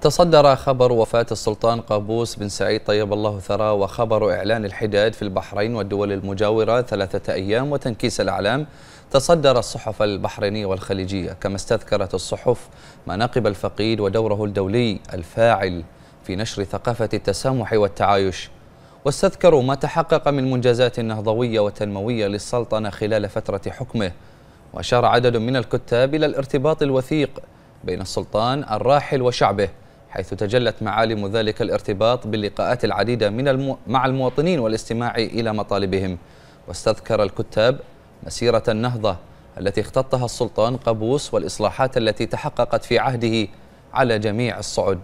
تصدر خبر وفاة السلطان قابوس بن سعيد طيب الله ثراه وخبر إعلان الحداد في البحرين والدول المجاورة ثلاثة أيام وتنكيس الأعلام تصدر الصحف البحرينية والخليجية كما استذكرت الصحف مناقب الفقيد ودوره الدولي الفاعل في نشر ثقافة التسامح والتعايش واستذكروا ما تحقق من منجزات نهضوية وتنموية للسلطنة خلال فترة حكمه وأشار عدد من الكتاب إلى الارتباط الوثيق بين السلطان الراحل وشعبه حيث تجلت معالم ذلك الارتباط باللقاءات العديدة من المو... مع المواطنين والاستماع إلى مطالبهم واستذكر الكتاب مسيرة النهضة التي اختطها السلطان قابوس والإصلاحات التي تحققت في عهده على جميع الصعد